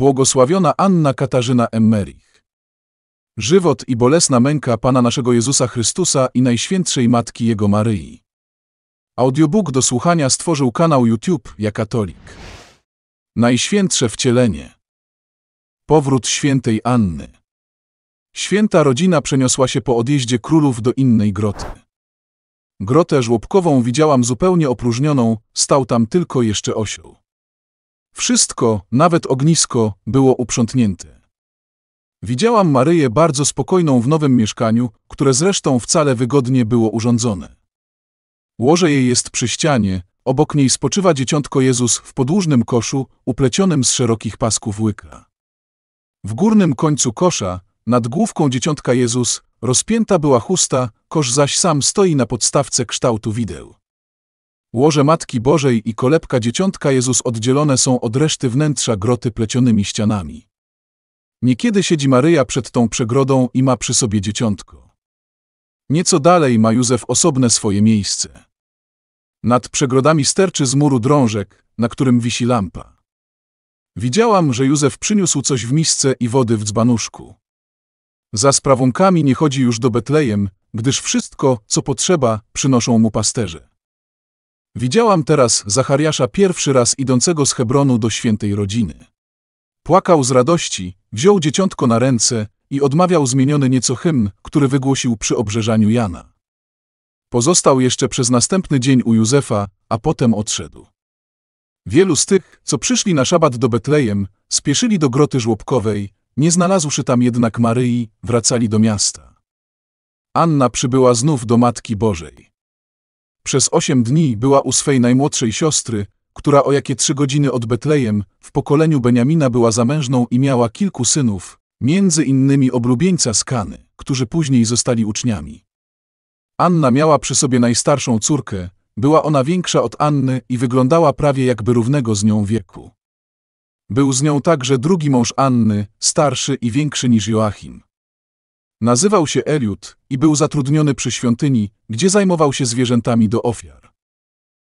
błogosławiona Anna Katarzyna Emmerich. Żywot i bolesna męka Pana naszego Jezusa Chrystusa i Najświętszej Matki Jego Maryi. Audiobook do słuchania stworzył kanał YouTube Ja Katolik. Najświętsze wcielenie. Powrót świętej Anny. Święta rodzina przeniosła się po odjeździe królów do innej groty. Grotę żłobkową widziałam zupełnie opróżnioną, stał tam tylko jeszcze osioł. Wszystko, nawet ognisko, było uprzątnięte. Widziałam Maryję bardzo spokojną w nowym mieszkaniu, które zresztą wcale wygodnie było urządzone. Łoże jej jest przy ścianie, obok niej spoczywa dzieciątko Jezus w podłużnym koszu, uplecionym z szerokich pasków łyka. W górnym końcu kosza, nad główką dzieciątka Jezus, rozpięta była chusta, kosz zaś sam stoi na podstawce kształtu wideł. Łoże Matki Bożej i kolebka Dzieciątka Jezus oddzielone są od reszty wnętrza groty plecionymi ścianami. Niekiedy siedzi Maryja przed tą przegrodą i ma przy sobie dzieciątko. Nieco dalej ma Józef osobne swoje miejsce. Nad przegrodami sterczy z muru drążek, na którym wisi lampa. Widziałam, że Józef przyniósł coś w misce i wody w dzbanuszku. Za sprawunkami nie chodzi już do Betlejem, gdyż wszystko, co potrzeba, przynoszą mu pasterze. Widziałam teraz Zachariasza pierwszy raz idącego z Hebronu do świętej rodziny. Płakał z radości, wziął dzieciątko na ręce i odmawiał zmieniony nieco hymn, który wygłosił przy obrzeżaniu Jana. Pozostał jeszcze przez następny dzień u Józefa, a potem odszedł. Wielu z tych, co przyszli na szabat do Betlejem, spieszyli do groty żłobkowej, nie znalazłszy tam jednak Maryi, wracali do miasta. Anna przybyła znów do Matki Bożej. Przez osiem dni była u swej najmłodszej siostry, która o jakie trzy godziny od Betlejem, w pokoleniu Beniamina była zamężną i miała kilku synów, między innymi oblubieńca Skany, którzy później zostali uczniami. Anna miała przy sobie najstarszą córkę, była ona większa od Anny i wyglądała prawie jakby równego z nią wieku. Był z nią także drugi mąż Anny, starszy i większy niż Joachim. Nazywał się Eliud i był zatrudniony przy świątyni, gdzie zajmował się zwierzętami do ofiar.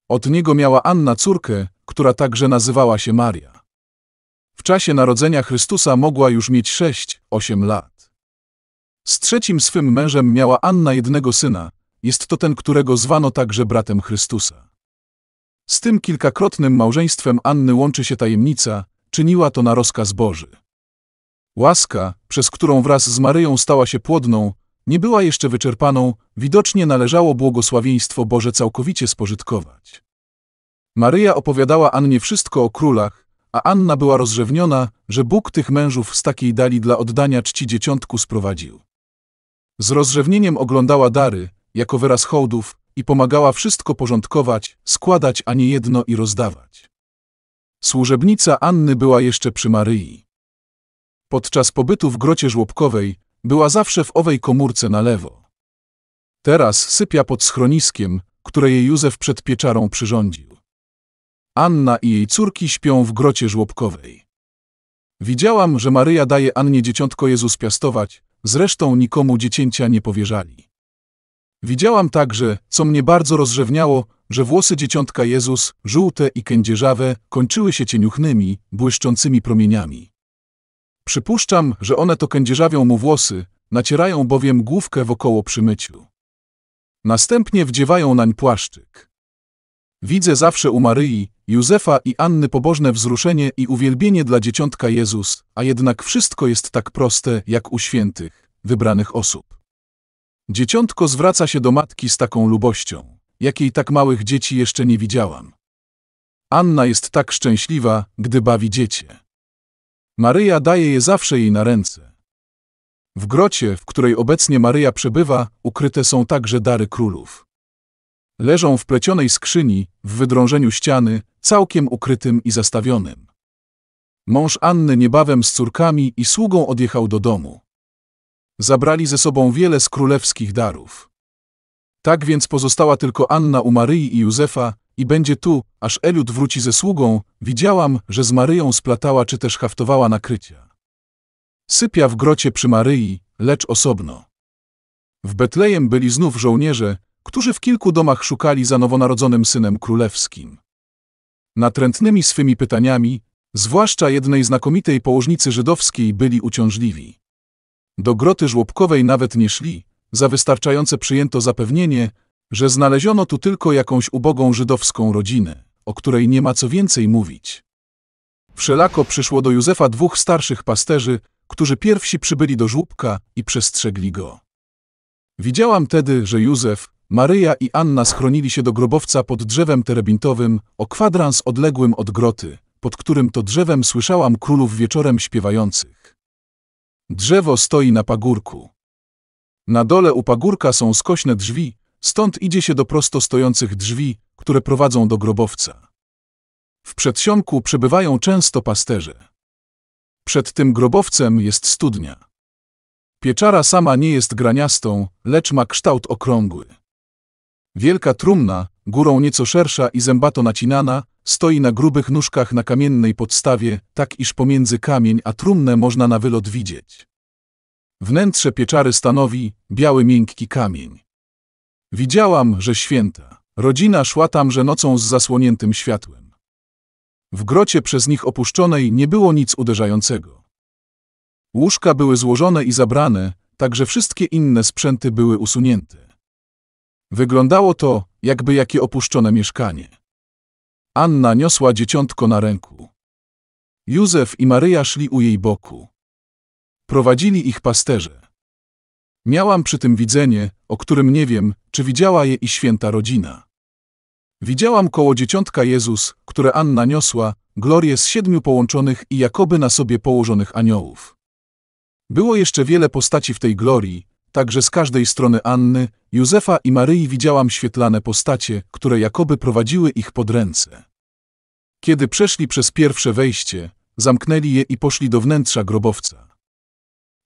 Od niego miała Anna córkę, która także nazywała się Maria. W czasie narodzenia Chrystusa mogła już mieć sześć, osiem lat. Z trzecim swym mężem miała Anna jednego syna, jest to ten, którego zwano także bratem Chrystusa. Z tym kilkakrotnym małżeństwem Anny łączy się tajemnica, czyniła to na rozkaz Boży. Łaska, przez którą wraz z Maryją stała się płodną, nie była jeszcze wyczerpaną, widocznie należało błogosławieństwo Boże całkowicie spożytkować. Maryja opowiadała Annie wszystko o królach, a Anna była rozrzewniona, że Bóg tych mężów z takiej dali dla oddania czci dzieciątku sprowadził. Z rozrzewnieniem oglądała dary, jako wyraz hołdów, i pomagała wszystko porządkować, składać, a nie jedno i rozdawać. Służebnica Anny była jeszcze przy Maryi podczas pobytu w grocie żłobkowej, była zawsze w owej komórce na lewo. Teraz sypia pod schroniskiem, które jej Józef przed pieczarą przyrządził. Anna i jej córki śpią w grocie żłobkowej. Widziałam, że Maryja daje Annie dzieciątko Jezus piastować, zresztą nikomu dziecięcia nie powierzali. Widziałam także, co mnie bardzo rozrzewniało, że włosy dzieciątka Jezus, żółte i kędzierzawe, kończyły się cieniuchnymi, błyszczącymi promieniami. Przypuszczam, że one to kędzierzawią mu włosy, nacierają bowiem główkę wokoło przymyciu. Następnie wdziewają nań płaszczyk. Widzę zawsze u Maryi, Józefa i Anny pobożne wzruszenie i uwielbienie dla dzieciątka Jezus, a jednak wszystko jest tak proste jak u świętych, wybranych osób. Dzieciątko zwraca się do matki z taką lubością, jakiej tak małych dzieci jeszcze nie widziałam. Anna jest tak szczęśliwa, gdy bawi dziecię. Maryja daje je zawsze jej na ręce. W grocie, w której obecnie Maryja przebywa, ukryte są także dary królów. Leżą w plecionej skrzyni, w wydrążeniu ściany, całkiem ukrytym i zastawionym. Mąż Anny niebawem z córkami i sługą odjechał do domu. Zabrali ze sobą wiele z królewskich darów. Tak więc pozostała tylko Anna u Maryi i Józefa, i będzie tu, aż Eliud wróci ze sługą, widziałam, że z Maryją splatała czy też haftowała nakrycia. Sypia w grocie przy Maryi, lecz osobno. W Betlejem byli znów żołnierze, którzy w kilku domach szukali za nowonarodzonym synem królewskim. Natrętnymi swymi pytaniami, zwłaszcza jednej znakomitej położnicy żydowskiej, byli uciążliwi. Do groty żłobkowej nawet nie szli, za wystarczające przyjęto zapewnienie, że znaleziono tu tylko jakąś ubogą żydowską rodzinę, o której nie ma co więcej mówić. Wszelako przyszło do Józefa dwóch starszych pasterzy, którzy pierwsi przybyli do żłóbka i przestrzegli go. Widziałam tedy, że Józef, Maryja i Anna schronili się do grobowca pod drzewem terebintowym, o kwadrans odległym od groty, pod którym to drzewem słyszałam królów wieczorem śpiewających. Drzewo stoi na pagórku. Na dole u pagórka są skośne drzwi, Stąd idzie się do prosto stojących drzwi, które prowadzą do grobowca. W przedsionku przebywają często pasterze. Przed tym grobowcem jest studnia. Pieczara sama nie jest graniastą, lecz ma kształt okrągły. Wielka trumna, górą nieco szersza i zębato nacinana, stoi na grubych nóżkach na kamiennej podstawie, tak iż pomiędzy kamień a trumnę można na wylot widzieć. Wnętrze pieczary stanowi biały miękki kamień. Widziałam, że święta. Rodzina szła tamże nocą z zasłoniętym światłem. W grocie przez nich opuszczonej nie było nic uderzającego. Łóżka były złożone i zabrane, także wszystkie inne sprzęty były usunięte. Wyglądało to, jakby jakie opuszczone mieszkanie. Anna niosła dzieciątko na ręku. Józef i Maryja szli u jej boku. Prowadzili ich pasterze. Miałam przy tym widzenie, o którym nie wiem, czy widziała je i święta rodzina. Widziałam koło dzieciątka Jezus, które Anna niosła, glorię z siedmiu połączonych i jakoby na sobie położonych aniołów. Było jeszcze wiele postaci w tej glorii, także z każdej strony Anny, Józefa i Maryi widziałam świetlane postacie, które jakoby prowadziły ich pod ręce. Kiedy przeszli przez pierwsze wejście, zamknęli je i poszli do wnętrza grobowca.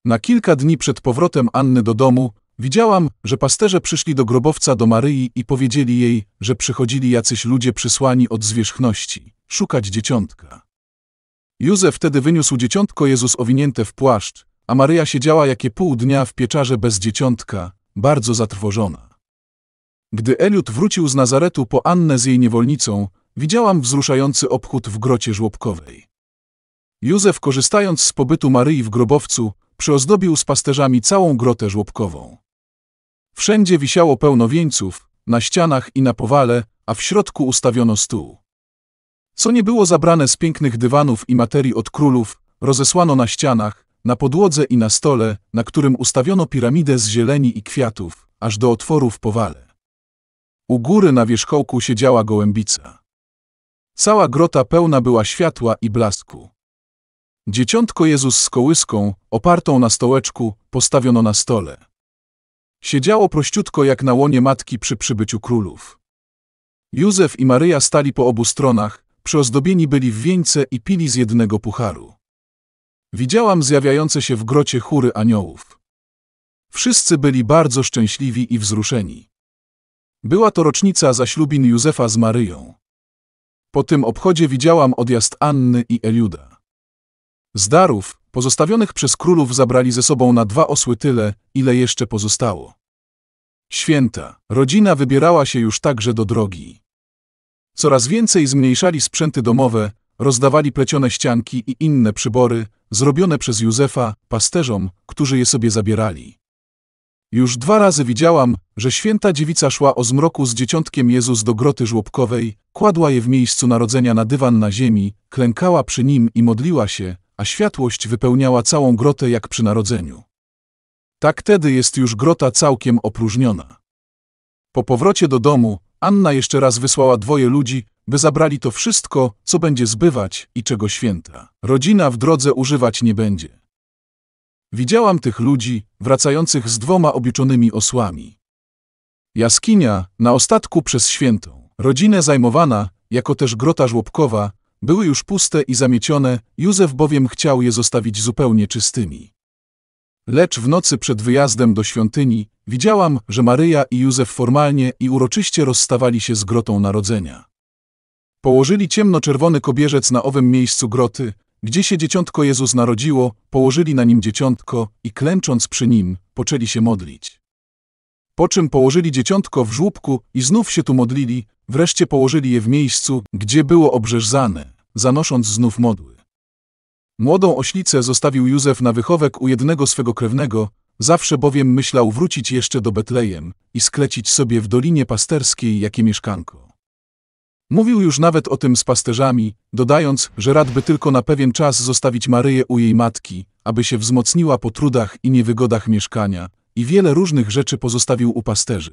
Na kilka dni przed powrotem Anny do domu widziałam, że pasterze przyszli do grobowca do Maryi i powiedzieli jej, że przychodzili jacyś ludzie przysłani od zwierzchności, szukać dzieciątka. Józef wtedy wyniósł dzieciątko Jezus owinięte w płaszcz, a Maryja siedziała jakie pół dnia w pieczarze bez dzieciątka, bardzo zatrwożona. Gdy Eliut wrócił z Nazaretu po Annę z jej niewolnicą, widziałam wzruszający obchód w grocie żłobkowej. Józef, korzystając z pobytu Maryi w grobowcu, przyozdobił z pasterzami całą grotę żłobkową. Wszędzie wisiało pełno wieńców, na ścianach i na powale, a w środku ustawiono stół. Co nie było zabrane z pięknych dywanów i materii od królów, rozesłano na ścianach, na podłodze i na stole, na którym ustawiono piramidę z zieleni i kwiatów, aż do otworu w powale. U góry na wierzchołku siedziała gołębica. Cała grota pełna była światła i blasku. Dzieciątko Jezus z kołyską, opartą na stołeczku, postawiono na stole. Siedziało prościutko jak na łonie matki przy przybyciu królów. Józef i Maryja stali po obu stronach, przyozdobieni byli w wieńce i pili z jednego pucharu. Widziałam zjawiające się w grocie chóry aniołów. Wszyscy byli bardzo szczęśliwi i wzruszeni. Była to rocznica zaślubin Józefa z Maryją. Po tym obchodzie widziałam odjazd Anny i Eliuda. Z darów, pozostawionych przez królów zabrali ze sobą na dwa osły tyle, ile jeszcze pozostało. Święta, rodzina wybierała się już także do drogi. Coraz więcej zmniejszali sprzęty domowe, rozdawali plecione ścianki i inne przybory, zrobione przez Józefa, pasterzom, którzy je sobie zabierali. Już dwa razy widziałam, że święta dziewica szła o zmroku z dzieciątkiem Jezus do groty żłobkowej, kładła je w miejscu narodzenia na dywan na ziemi, klękała przy nim i modliła się, a światłość wypełniała całą grotę jak przy narodzeniu. Tak tedy jest już grota całkiem opróżniona. Po powrocie do domu, Anna jeszcze raz wysłała dwoje ludzi, by zabrali to wszystko, co będzie zbywać i czego święta. Rodzina w drodze używać nie będzie. Widziałam tych ludzi, wracających z dwoma obliczonymi osłami. Jaskinia, na ostatku przez świętą, rodzinę zajmowana, jako też grota żłobkowa, były już puste i zamiecione, Józef bowiem chciał je zostawić zupełnie czystymi. Lecz w nocy przed wyjazdem do świątyni widziałam, że Maryja i Józef formalnie i uroczyście rozstawali się z grotą narodzenia. Położyli ciemnoczerwony kobierzec na owym miejscu groty, gdzie się dzieciątko Jezus narodziło, położyli na nim dzieciątko i klęcząc przy nim, poczęli się modlić. Po czym położyli dzieciątko w żłóbku i znów się tu modlili, wreszcie położyli je w miejscu, gdzie było obrzeżzane, zanosząc znów modły. Młodą oślicę zostawił Józef na wychowek u jednego swego krewnego, zawsze bowiem myślał wrócić jeszcze do Betlejem i sklecić sobie w dolinie pasterskiej jakie mieszkanko. Mówił już nawet o tym z pasterzami, dodając, że radby tylko na pewien czas zostawić Maryję u jej matki, aby się wzmocniła po trudach i niewygodach mieszkania, i wiele różnych rzeczy pozostawił u pasterzy.